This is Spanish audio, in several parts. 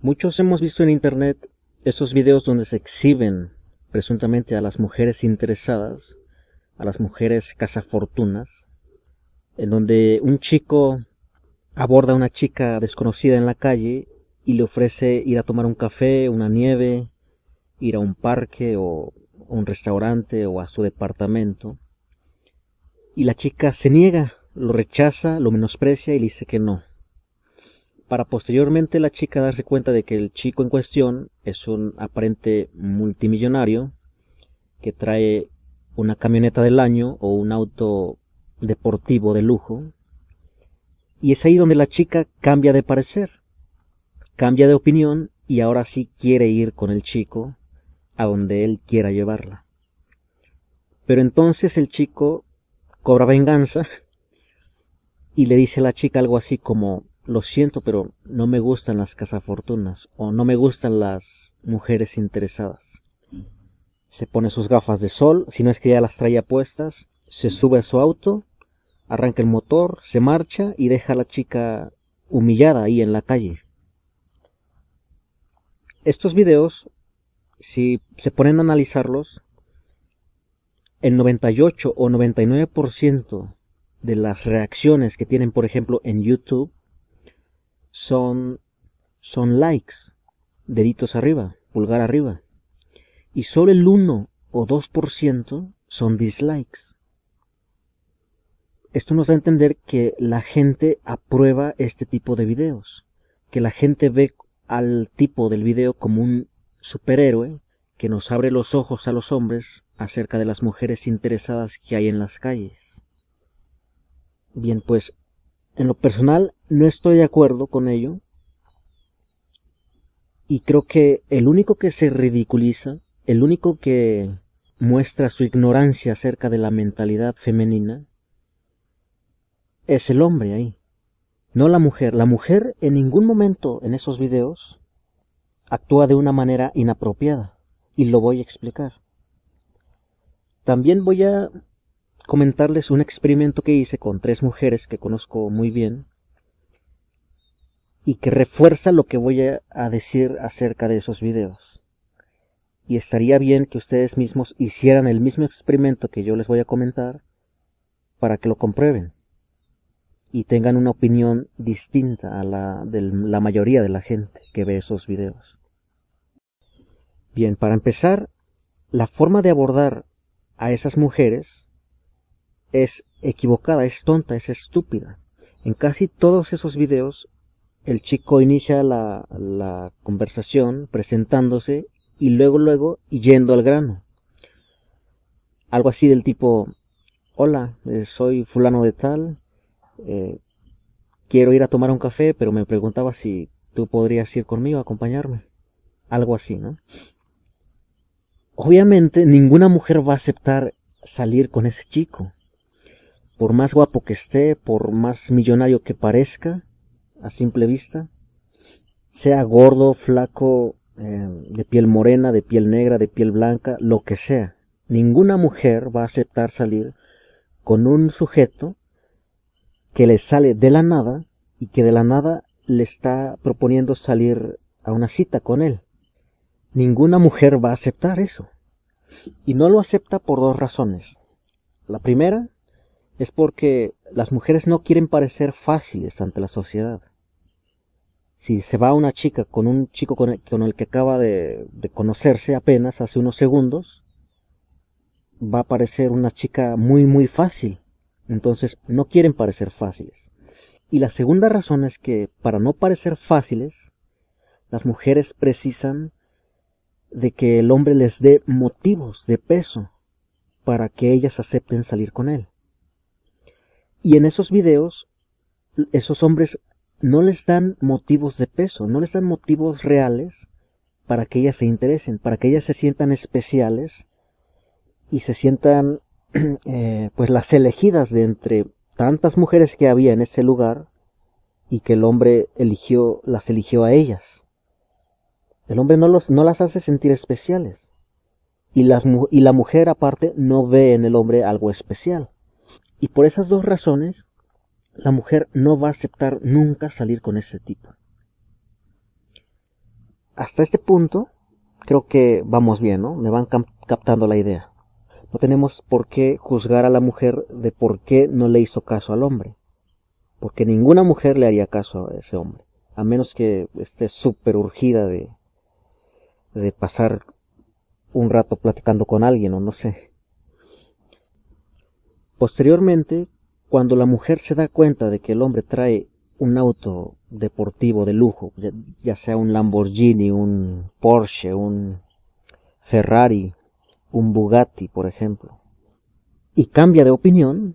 Muchos hemos visto en Internet esos videos donde se exhiben presuntamente a las mujeres interesadas, a las mujeres cazafortunas, en donde un chico aborda a una chica desconocida en la calle y le ofrece ir a tomar un café, una nieve, ir a un parque o un restaurante o a su departamento. Y la chica se niega, lo rechaza, lo menosprecia y le dice que no, para posteriormente la chica darse cuenta de que el chico en cuestión es un aparente multimillonario que trae una camioneta del año o un auto deportivo de lujo. Y es ahí donde la chica cambia de parecer, cambia de opinión y ahora sí quiere ir con el chico a donde él quiera llevarla. Pero entonces el chico cobra venganza y le dice a la chica algo así como lo siento, pero no me gustan las cazafortunas o no me gustan las mujeres interesadas. Se pone sus gafas de sol, si no es que ya las trae puestas, se sube a su auto, arranca el motor, se marcha y deja a la chica humillada ahí en la calle. Estos videos, si se ponen a analizarlos, el 98 o 99% de las reacciones que tienen, por ejemplo, en YouTube, son, son likes, deditos arriba, pulgar arriba. Y solo el 1 o 2% son dislikes. Esto nos da a entender que la gente aprueba este tipo de videos, que la gente ve al tipo del video como un superhéroe que nos abre los ojos a los hombres acerca de las mujeres interesadas que hay en las calles. Bien, pues en lo personal, no estoy de acuerdo con ello. Y creo que el único que se ridiculiza, el único que muestra su ignorancia acerca de la mentalidad femenina, es el hombre ahí, no la mujer. La mujer en ningún momento en esos videos actúa de una manera inapropiada, y lo voy a explicar. También voy a comentarles un experimento que hice con tres mujeres que conozco muy bien y que refuerza lo que voy a, decir acerca de esos videos. Y estaría bien que ustedes mismos hicieran el mismo experimento que yo les voy a comentar para que lo comprueben y tengan una opinión distinta a la de la mayoría de la gente que ve esos videos. Bien, para empezar, la forma de abordar a esas mujeres es equivocada, es tonta, es estúpida. En casi todos esos videos, el chico inicia la, la conversación presentándose y luego, luego, yendo al grano. Algo así del tipo, hola, eh, soy fulano de tal, eh, quiero ir a tomar un café, pero me preguntaba si tú podrías ir conmigo a acompañarme. Algo así, ¿no? Obviamente ninguna mujer va a aceptar salir con ese chico por más guapo que esté, por más millonario que parezca, a simple vista, sea gordo, flaco, eh, de piel morena, de piel negra, de piel blanca, lo que sea. Ninguna mujer va a aceptar salir con un sujeto que le sale de la nada y que de la nada le está proponiendo salir a una cita con él. Ninguna mujer va a aceptar eso. Y no lo acepta por dos razones. La primera, es porque las mujeres no quieren parecer fáciles ante la sociedad. Si se va una chica con un chico con el, que acaba de conocerse apenas hace unos segundos, va a parecer una chica muy muy fácil. Entonces no quieren parecer fáciles. Y la segunda razón es que para no parecer fáciles, las mujeres precisan de que el hombre les dé motivos de peso para que ellas acepten salir con él. Y en esos videos, esos hombres no les dan motivos de peso, no les dan motivos reales para que ellas se interesen, para que ellas se sientan especiales y se sientan eh, pues las elegidas de entre tantas mujeres que había en ese lugar y que el hombre eligió, las eligió a ellas. El hombre no, los, no las hace sentir especiales. Y, las, y la mujer aparte no ve en el hombre algo especial. Y por esas dos razones, la mujer no va a aceptar nunca salir con ese tipo. Hasta este punto, creo que vamos bien, ¿no? Me van captando la idea. No tenemos por qué juzgar a la mujer de por qué no le hizo caso al hombre. Porque ninguna mujer le haría caso a ese hombre. A menos que esté súper urgida de, de pasar un rato platicando con alguien o no sé. Posteriormente, cuando la mujer se da cuenta de que el hombre trae un auto deportivo de lujo, ya, sea un Lamborghini, un Porsche, un Ferrari, un Bugatti, por ejemplo, y cambia de opinión,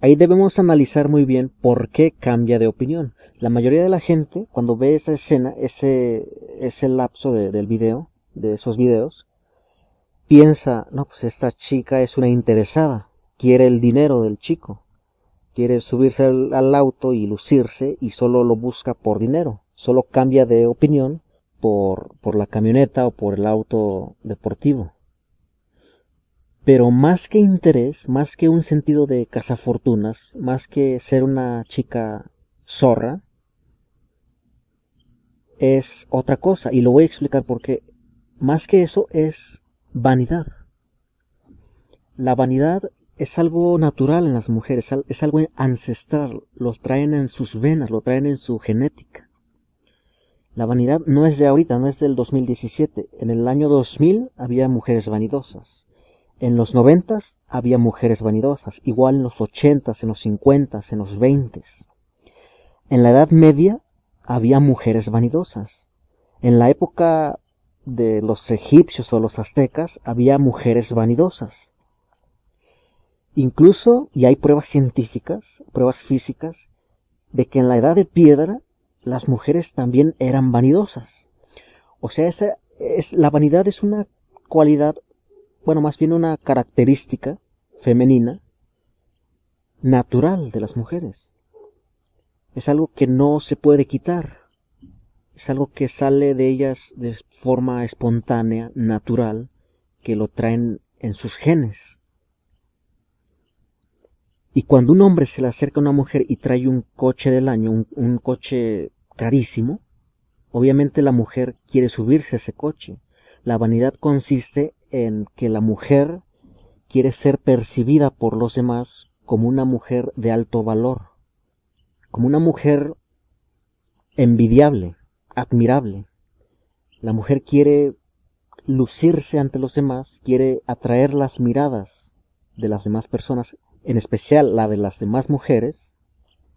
ahí debemos analizar muy bien por qué cambia de opinión. La mayoría de la gente, cuando ve esa escena, ese, ese lapso del video, de esos videos, piensa, no, pues esta chica es una interesada, quiere el dinero del chico, quiere subirse al, auto y lucirse y solo lo busca por dinero, solo cambia de opinión por, por la camioneta o por el auto deportivo. Pero más que interés, más que un sentido de cazafortunas, más que ser una chica zorra, es otra cosa, y lo voy a explicar porque más que eso es Vanidad. La vanidad es algo natural en las mujeres, es algo ancestral, lo traen en sus venas, lo traen en su genética. La vanidad no es de ahorita, no es del 2017. En el año 2000 había mujeres vanidosas. En los 90 había mujeres vanidosas, igual en los 80, en los 50, en los 20. En la Edad Media había mujeres vanidosas. En la época de los egipcios o los aztecas había mujeres vanidosas. Incluso, y hay pruebas científicas, pruebas físicas, de que en la edad de piedra las mujeres también eran vanidosas. O sea, esa es, la vanidad es una cualidad, bueno, más bien una característica femenina natural de las mujeres. Es algo que no se puede quitar es algo que sale de ellas de forma espontánea, natural, que lo traen en sus genes. Y cuando un hombre se le acerca a una mujer y trae un coche del año, un, coche carísimo, obviamente la mujer quiere subirse a ese coche. La vanidad consiste en que la mujer quiere ser percibida por los demás como una mujer de alto valor, como una mujer envidiable admirable. La mujer quiere lucirse ante los demás, quiere atraer las miradas de las demás personas, en especial la de las demás mujeres,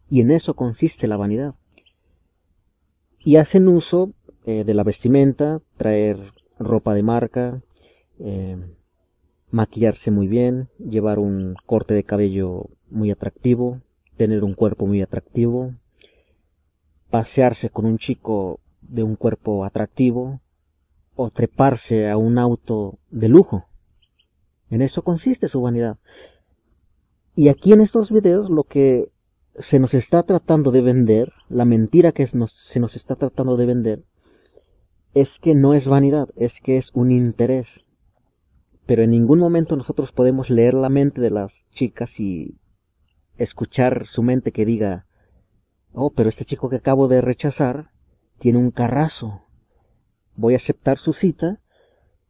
y en eso consiste la vanidad. Y hacen uso eh, de la vestimenta, traer ropa de marca, eh, maquillarse muy bien, llevar un corte de cabello muy atractivo, tener un cuerpo muy atractivo, pasearse con un chico de un cuerpo atractivo o treparse a un auto de lujo. En eso consiste su vanidad. Y aquí en estos videos lo que se nos está tratando de vender, la mentira que se nos está tratando de vender, es que no es vanidad, es que es un interés. Pero en ningún momento nosotros podemos leer la mente de las chicas y escuchar su mente que diga, oh, pero este chico que acabo de rechazar tiene un carrazo. Voy a aceptar su cita,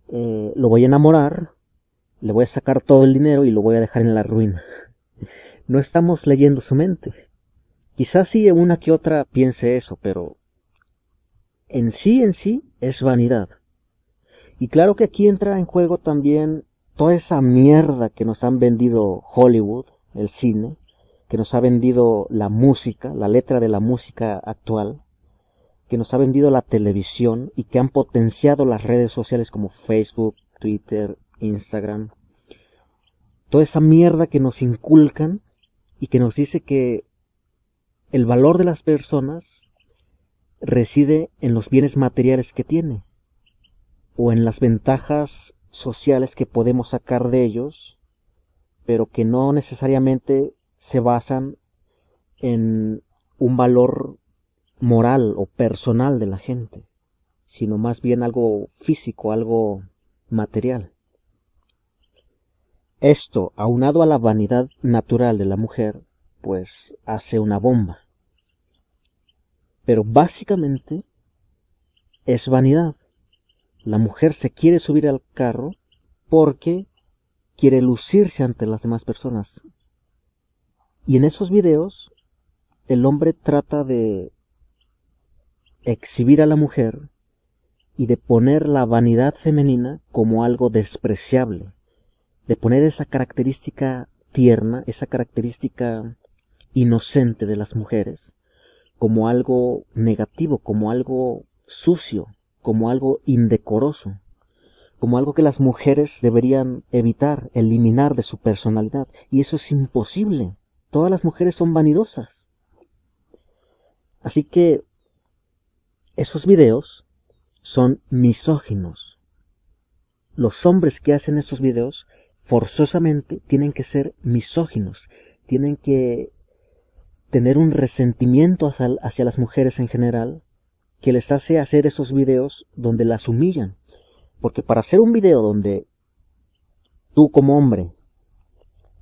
eh, lo voy a enamorar, le voy a sacar todo el dinero y lo voy a dejar en la ruina. No estamos leyendo su mente. Quizás sí una que otra piense eso, pero en sí, en sí, es vanidad. Y claro que aquí entra en juego también toda esa mierda que nos han vendido Hollywood, el cine, que nos ha vendido la música, la letra de la música actual, que nos ha vendido la televisión y que han potenciado las redes sociales como Facebook, Twitter, Instagram. Toda esa mierda que nos inculcan y que nos dice que el valor de las personas reside en los bienes materiales que tiene o en las ventajas sociales que podemos sacar de ellos, pero que no necesariamente se basan en un valor moral o personal de la gente, sino más bien algo físico, algo material. Esto, aunado a la vanidad natural de la mujer, pues hace una bomba. Pero básicamente es vanidad. La mujer se quiere subir al carro porque quiere lucirse ante las demás personas. Y en esos videos el hombre trata de exhibir a la mujer y de poner la vanidad femenina como algo despreciable, de poner esa característica tierna, esa característica inocente de las mujeres, como algo negativo, como algo sucio, como algo indecoroso, como algo que las mujeres deberían evitar, eliminar de su personalidad, y eso es imposible. Todas las mujeres son vanidosas. Así que esos videos son misóginos. Los hombres que hacen esos videos forzosamente tienen que ser misóginos, tienen que tener un resentimiento hacia, las mujeres en general que les hace hacer esos videos donde las humillan. Porque para hacer un video donde tú como hombre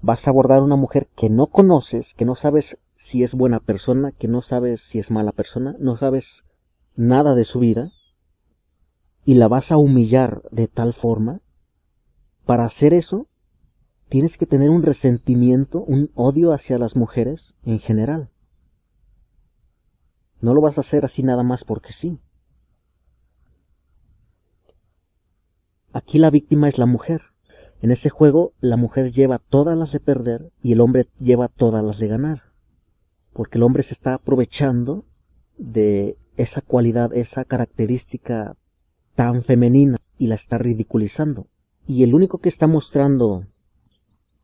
vas a abordar a una mujer que no conoces, que no sabes si es buena persona, que no sabes si es mala persona, no sabes nada de su vida y la vas a humillar de tal forma, para hacer eso tienes que tener un resentimiento, un odio hacia las mujeres en general. No lo vas a hacer así nada más porque sí. Aquí la víctima es la mujer. En ese juego la mujer lleva todas las de perder y el hombre lleva todas las de ganar. Porque el hombre se está aprovechando de esa cualidad, esa característica tan femenina y la está ridiculizando. Y el único que está mostrando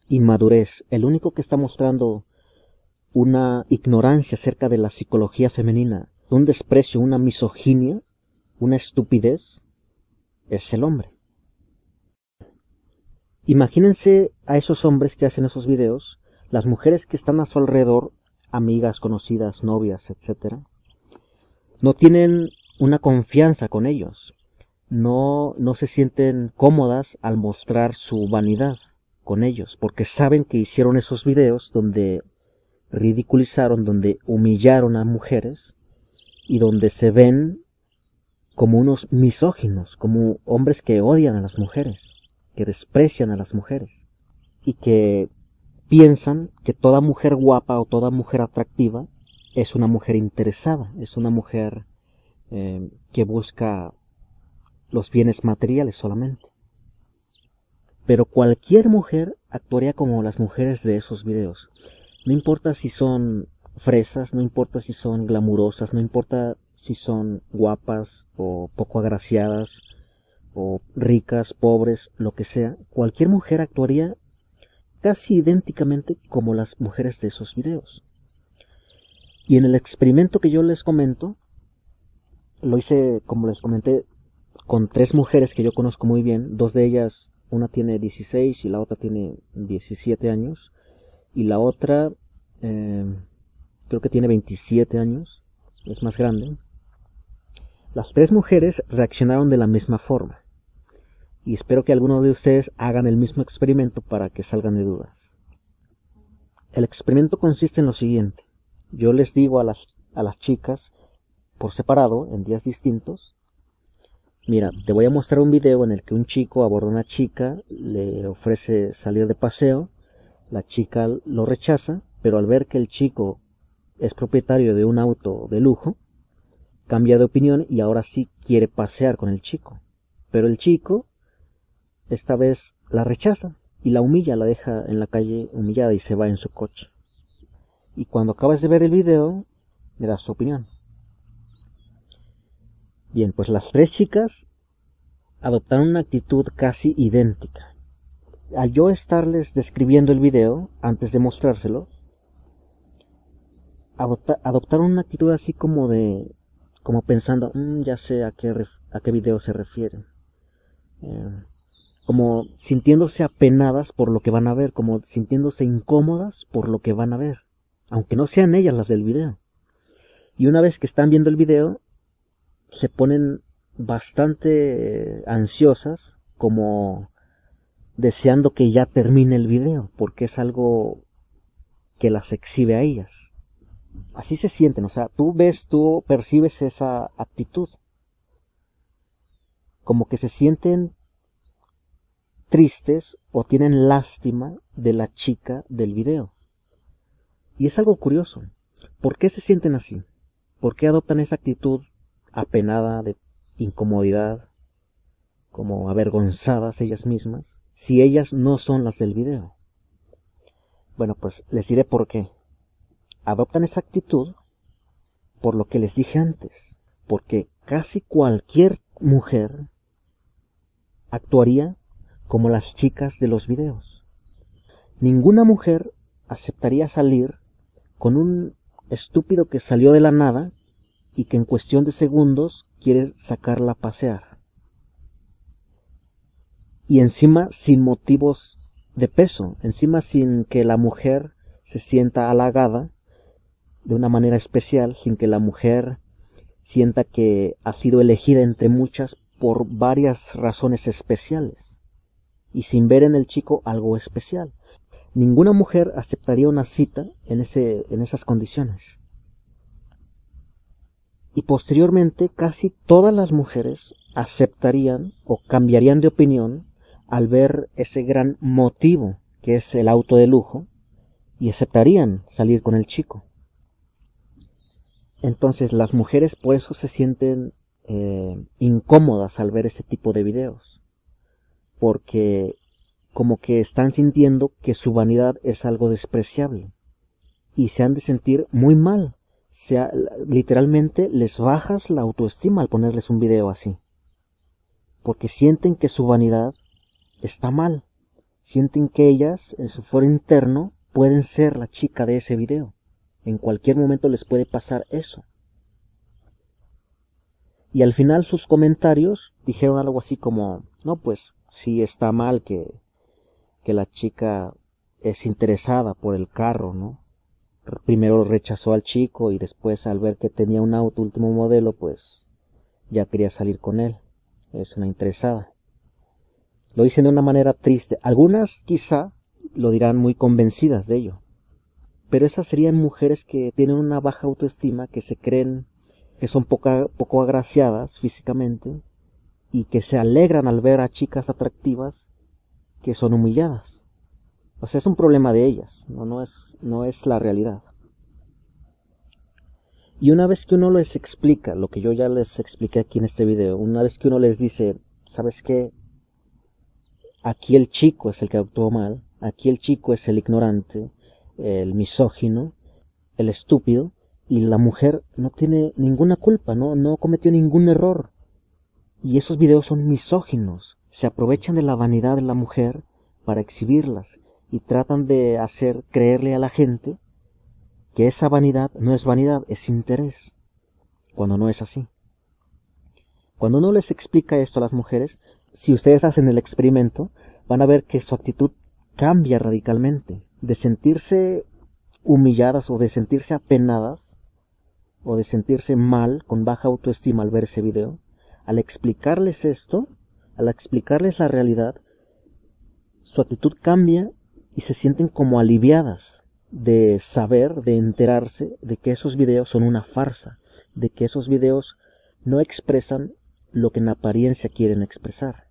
inmadurez, el único que está mostrando una ignorancia acerca de la psicología femenina, un desprecio, una misoginia, una estupidez, es el hombre. Imagínense a esos hombres que hacen esos videos, las mujeres que están a su alrededor, amigas, conocidas, novias, etcétera, no tienen una confianza con ellos, no, no se sienten cómodas al mostrar su vanidad con ellos, porque saben que hicieron esos videos donde ridiculizaron, donde humillaron a mujeres y donde se ven como unos misóginos, como hombres que odian a las mujeres, que desprecian a las mujeres y que piensan que toda mujer guapa o toda mujer atractiva es una mujer interesada, es una mujer eh, que busca los bienes materiales solamente. Pero cualquier mujer actuaría como las mujeres de esos videos. No importa si son fresas, no importa si son glamurosas, no importa si son guapas o poco agraciadas o ricas, pobres, lo que sea, cualquier mujer actuaría casi idénticamente como las mujeres de esos videos. Y en el experimento que yo les comento, lo hice, como les comenté, con tres mujeres que yo conozco muy bien. Dos de ellas, una tiene 16 y la otra tiene 17 años. Y la otra, eh, creo que tiene 27 años, es más grande. Las tres mujeres reaccionaron de la misma forma. Y espero que algunos de ustedes hagan el mismo experimento para que salgan de dudas. El experimento consiste en lo siguiente yo les digo a las, a las chicas por separado, en días distintos, mira, te voy a mostrar un video en el que un chico aborda una chica, le ofrece salir de paseo, la chica lo rechaza, pero al ver que el chico es propietario de un auto de lujo, cambia de opinión y ahora sí quiere pasear con el chico. Pero el chico esta vez la rechaza y la humilla, la deja en la calle humillada y se va en su coche y cuando acabas de ver el video me das tu opinión. Bien, pues las tres chicas adoptaron una actitud casi idéntica. Al yo estarles describiendo el video antes de mostrárselo, adoptaron una actitud así como de como pensando, mm, ya sé a qué, a qué video se refiere. Eh, como sintiéndose apenadas por lo que van a ver, como sintiéndose incómodas por lo que van a ver aunque no sean ellas las del video. Y una vez que están viendo el video, se ponen bastante ansiosas, como deseando que ya termine el video, porque es algo que las exhibe a ellas. Así se sienten, o sea, tú ves, tú percibes esa actitud. Como que se sienten tristes o tienen lástima de la chica del video. Y es algo curioso. ¿Por qué se sienten así? ¿Por qué adoptan esa actitud apenada de incomodidad, como avergonzadas ellas mismas, si ellas no son las del video? Bueno, pues les diré por qué. Adoptan esa actitud por lo que les dije antes, porque casi cualquier mujer actuaría como las chicas de los videos. Ninguna mujer aceptaría salir con un estúpido que salió de la nada y que en cuestión de segundos quiere sacarla a pasear. Y encima sin motivos de peso, encima sin que la mujer se sienta halagada de una manera especial, sin que la mujer sienta que ha sido elegida entre muchas por varias razones especiales y sin ver en el chico algo especial ninguna mujer aceptaría una cita en, ese, en esas condiciones. Y posteriormente casi todas las mujeres aceptarían o cambiarían de opinión al ver ese gran motivo que es el auto de lujo y aceptarían salir con el chico. Entonces las mujeres por eso se sienten eh, incómodas al ver ese tipo de videos, porque como que están sintiendo que su vanidad es algo despreciable y se han de sentir muy mal. literalmente les bajas la autoestima al ponerles un video así. Porque sienten que su vanidad está mal. Sienten que ellas, en su foro interno, pueden ser la chica de ese video. En cualquier momento les puede pasar eso. Y al final sus comentarios dijeron algo así como, no, pues si está mal que que la chica es interesada por el carro, ¿no? Primero rechazó al chico y después al ver que tenía un auto último modelo, pues ya quería salir con él. Es una interesada. Lo dicen de una manera triste. Algunas quizá lo dirán muy convencidas de ello. Pero esas serían mujeres que tienen una baja autoestima, que se creen que son poco agraciadas físicamente y que se alegran al ver a chicas atractivas que son humilladas. O sea, es un problema de ellas, no, no, es, no es la realidad. Y una vez que uno les explica, lo que yo ya les expliqué aquí en este video, una vez que uno les dice, ¿sabes qué? Aquí el chico es el que actuó mal, aquí el chico es el ignorante, el misógino, el estúpido, y la mujer no tiene ninguna culpa, no, no cometió ningún error. Y esos videos son misóginos, se aprovechan de la vanidad de la mujer para exhibirlas y tratan de hacer creerle a la gente que esa vanidad no es vanidad, es interés, cuando no es así. Cuando uno les explica esto a las mujeres, si ustedes hacen el experimento, van a ver que su actitud cambia radicalmente. De sentirse humilladas o de sentirse apenadas o de sentirse mal con baja autoestima al ver ese video, al explicarles esto, al explicarles la realidad, su actitud cambia y se sienten como aliviadas de saber, de enterarse de que esos videos son una farsa, de que esos videos no expresan lo que en apariencia quieren expresar.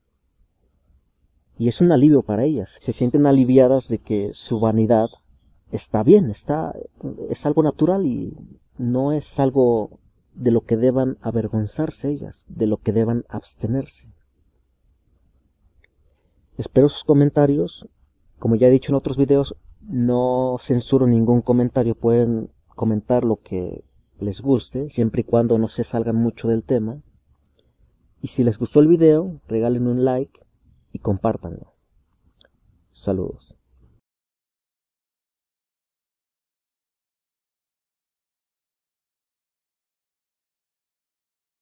Y es un alivio para ellas. Se sienten aliviadas de que su vanidad está bien, está, es algo natural y no es algo de lo que deban avergonzarse ellas, de lo que deban abstenerse. Espero sus comentarios. Como ya he dicho en otros videos, no censuro ningún comentario. Pueden comentar lo que les guste, siempre y cuando no se salgan mucho del tema. Y si les gustó el video, regalen un like y compártanlo. Saludos.